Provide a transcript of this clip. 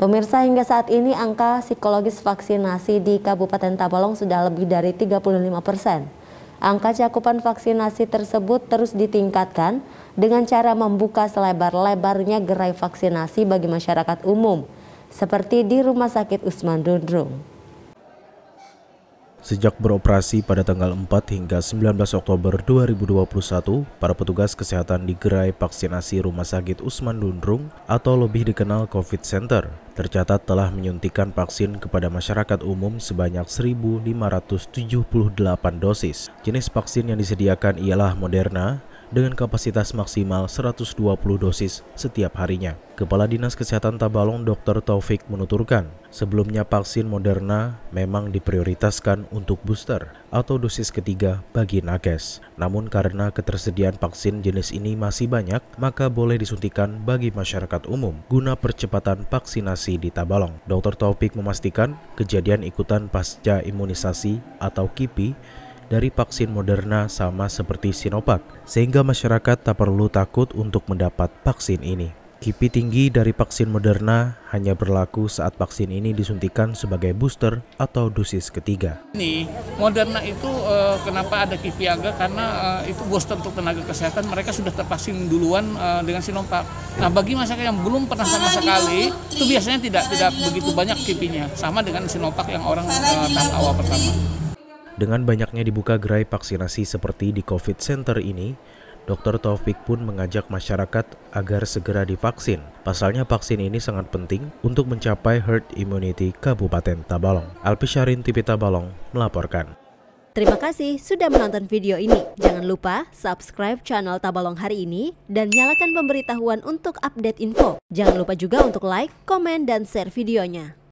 Pemirsa hingga saat ini angka psikologis vaksinasi di Kabupaten Tabalong sudah lebih dari 35 persen. Angka cakupan vaksinasi tersebut terus ditingkatkan dengan cara membuka selebar-lebarnya gerai vaksinasi bagi masyarakat umum, seperti di Rumah Sakit Usman Dundrung. Sejak beroperasi pada tanggal 4 hingga 19 Oktober 2021, para petugas kesehatan di Gerai Vaksinasi Rumah Sakit Usman Dundrung atau lebih dikenal COVID Center tercatat telah menyuntikan vaksin kepada masyarakat umum sebanyak 1.578 dosis. Jenis vaksin yang disediakan ialah Moderna, dengan kapasitas maksimal 120 dosis setiap harinya. Kepala Dinas Kesehatan Tabalong Dr. Taufik menuturkan, sebelumnya vaksin Moderna memang diprioritaskan untuk booster atau dosis ketiga bagi nakes. Namun karena ketersediaan vaksin jenis ini masih banyak, maka boleh disuntikan bagi masyarakat umum guna percepatan vaksinasi di Tabalong. Dr. Taufik memastikan kejadian ikutan pasca imunisasi atau KIPI dari vaksin Moderna sama seperti Sinovac, sehingga masyarakat tak perlu takut untuk mendapat vaksin ini. Kipi tinggi dari vaksin Moderna hanya berlaku saat vaksin ini disuntikan sebagai booster atau dosis ketiga. Ini Moderna itu eh, kenapa ada kipi agak karena eh, itu booster untuk tenaga kesehatan mereka sudah tervaksin duluan eh, dengan Sinovac. Nah bagi masyarakat yang belum pernah sama sekali itu biasanya tidak tidak begitu banyak kipinya sama dengan Sinovac yang orang tahap awal pertama. Dengan banyaknya dibuka gerai vaksinasi seperti di COVID Center ini, Dr. Taufik pun mengajak masyarakat agar segera divaksin. Pasalnya vaksin ini sangat penting untuk mencapai herd immunity Kabupaten Tabalong. Alpi Syarin TV Tabalong melaporkan. Terima kasih sudah menonton video ini. Jangan lupa subscribe channel Tabalong hari ini dan nyalakan pemberitahuan untuk update info. Jangan lupa juga untuk like, komen, dan share videonya.